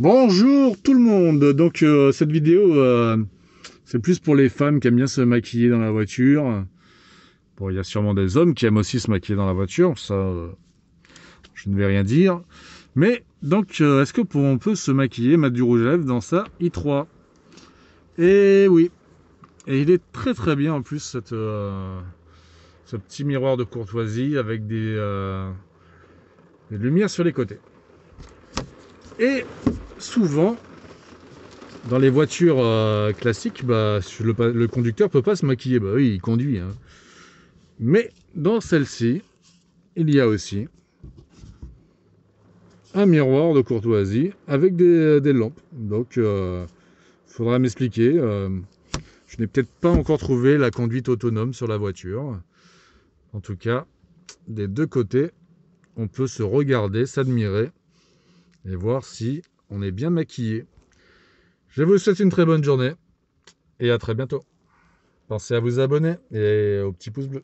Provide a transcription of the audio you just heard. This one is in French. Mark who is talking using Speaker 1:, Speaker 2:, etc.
Speaker 1: Bonjour tout le monde Donc euh, cette vidéo, euh, c'est plus pour les femmes qui aiment bien se maquiller dans la voiture. Bon, il y a sûrement des hommes qui aiment aussi se maquiller dans la voiture, ça, euh, je ne vais rien dire. Mais, donc, est-ce que on peut se maquiller, mettre du rouge dans sa i3 Et eh oui Et il est très très bien en plus, cette, ce petit miroir de courtoisie avec des, des lumières sur les côtés.
Speaker 2: Et souvent,
Speaker 1: dans les voitures euh, classiques, bah, le, conducteur ne peut pas se maquiller. Bah oui, il conduit. Hein. Mais dans celle-ci, il y a aussi un miroir de courtoisie avec des, euh, lampes. Donc, il euh, faudra m'expliquer. je n'ai peut-être pas encore trouvé la conduite autonome sur la voiture. En tout cas, des deux côtés, on peut se regarder, s'admirer et voir si on est bien maquillé. Je vous souhaite une très bonne journée et à très bientôt. Pensez à vous abonner et au petit pouce bleu.